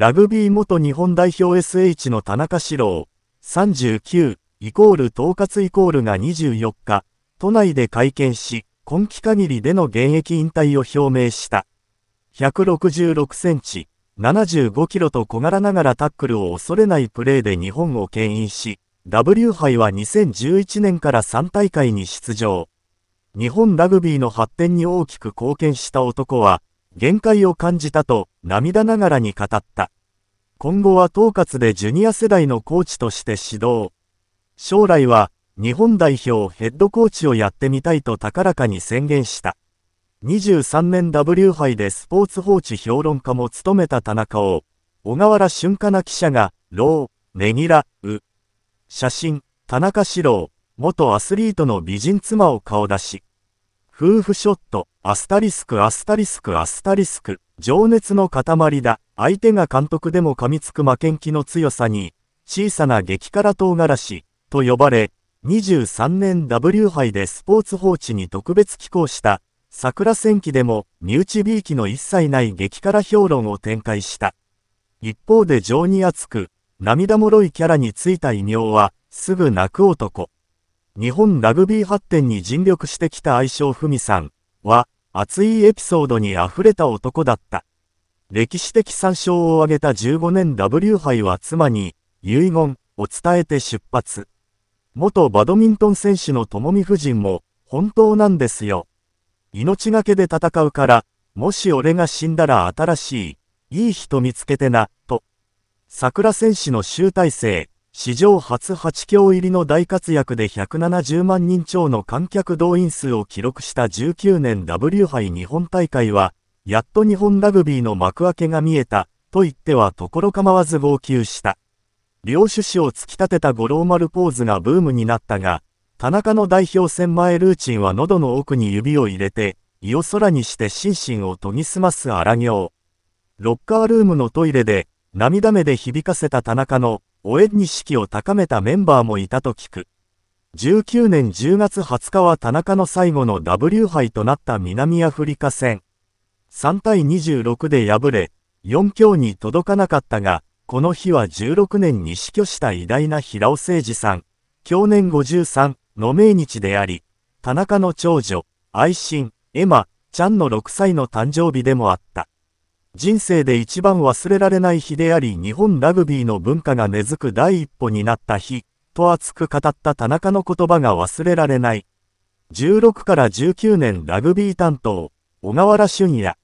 ラグビー元日本代表 SH の田中史郎、39、イコール統括イコールが24日、都内で会見し、今季限りでの現役引退を表明した。166センチ、75キロと小柄ながらタックルを恐れないプレーで日本を牽引し、W 杯は2011年から3大会に出場。日本ラグビーの発展に大きく貢献した男は、限界を感じたと涙ながらに語った。今後は統括でジュニア世代のコーチとして指導。将来は日本代表ヘッドコーチをやってみたいと高らかに宣言した。23年 W 杯でスポーツ報知評論家も務めた田中を、小河原春香な記者が、ロー、ねぎら、う。写真、田中史郎、元アスリートの美人妻を顔出し。夫婦ショット。アスタリスクアスタリスクアスタリスク、情熱の塊だ、相手が監督でも噛みつく負けん気の強さに、小さな激辛唐辛子、と呼ばれ、23年 W 杯でスポーツ報知に特別寄稿した、桜戦記でも、身内びいきの一切ない激辛評論を展開した。一方で情に熱く、涙もろいキャラについた異名は、すぐ泣く男。日本ラグビー発展に尽力してきた愛称ふみさんは、熱いエピソードに溢れた男だった。歴史的参照を挙げた15年 W 杯は妻に、遺言を伝えて出発。元バドミントン選手の友美夫人も、本当なんですよ。命がけで戦うから、もし俺が死んだら新しい、いい人見つけてな、と。桜選手の集大成、史上初8強入りの大活躍で170万人超の観客動員数を記録した19年 W 杯日本大会は、やっと日本ラグビーの幕開けが見えた、と言ってはところ構わず号泣した。両種子を突き立てた五郎丸ポーズがブームになったが、田中の代表戦前ルーチンは喉の奥に指を入れて、胃を空にして心身を研ぎ澄ます荒行。ロッカールームのトイレで、涙目で響かせた田中の、応援に士気を高めたメンバーもいたと聞く。19年10月20日は田中の最後の W 杯となった南アフリカ戦。3対26で敗れ、4強に届かなかったが、この日は16年に死去した偉大な平尾誠二さん、去年53の命日であり、田中の長女、愛心、エマ、ちゃんの6歳の誕生日でもあった。人生で一番忘れられない日であり日本ラグビーの文化が根付く第一歩になった日、と熱く語った田中の言葉が忘れられない。16から19年ラグビー担当、小川原俊也。